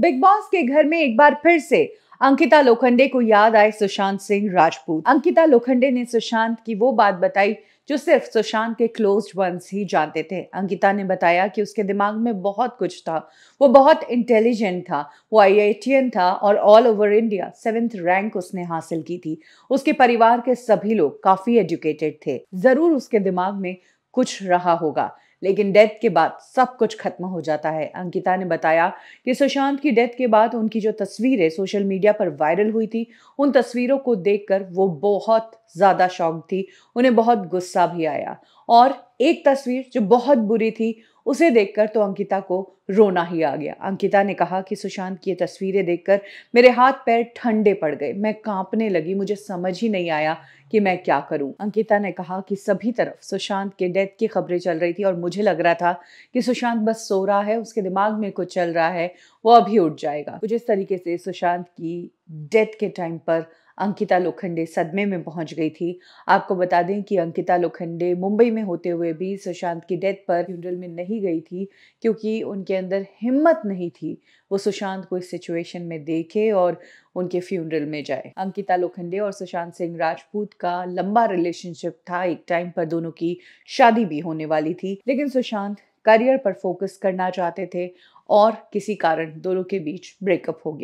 big boss के घर में एक बार फिर से अंकिता लोखंडे को याद आए सुशांत सिंह राजपूत अंकिता लोखंडे ने सुशांत की वो बात बताई जो सिर्फ सुशांत के क्लोज वंस ही जानते थे अंकिता ने बताया कि उसके दिमाग में बहुत कुछ था वो बहुत इंटेलिजेंट था वो आई था और all over India seventh rank उसने हासिल की थी उसके परिवार के सभी लोग काफ़ी एजुकेटेड थे ज़रूर उसके दिमाग में कुछ रहा होगा लेकिन डेथ के बाद सब कुछ खत्म हो जाता है अंकिता ने बताया कि सुशांत की डेथ के बाद उनकी जो तस्वीरें सोशल मीडिया पर वायरल हुई थी उन तस्वीरों को देखकर वो बहुत ज़्यादा शौक थी उन्हें बहुत गुस्सा भी आया और एक तस्वीर जो बहुत बुरी थी उसे देखकर तो अंकिता को रोना ही आ गया अंकिता ने कहा कि सुशांत की ये तस्वीरें देखकर मेरे हाथ पैर ठंडे पड़ गए मैं कांपने लगी मुझे समझ ही नहीं आया कि मैं क्या करूं अंकिता ने कहा कि सभी तरफ सुशांत के डेथ की खबरें चल रही थी और मुझे लग रहा था कि सुशांत बस सो रहा है उसके दिमाग में कुछ चल रहा है वो अभी उठ जाएगा तो जिस तरीके से सुशांत की डेथ के टाइम पर अंकिता लोखंडे सदमे में पहुंच गई थी आपको बता दें कि अंकिता लोखंडे मुंबई में होते हुए भी सुशांत की डेथ पर फ्यूनरल में नहीं गई थी क्योंकि उनके अंदर हिम्मत नहीं थी वो सुशांत को इस सिचुएशन में देखे और उनके फ्यूनरल में जाए अंकिता लोखंडे और सुशांत सिंह राजपूत का लंबा रिलेशनशिप था एक टाइम पर दोनों की शादी भी होने वाली थी लेकिन सुशांत करियर पर फोकस करना चाहते थे और किसी कारण दोनों के बीच ब्रेकअप हो गया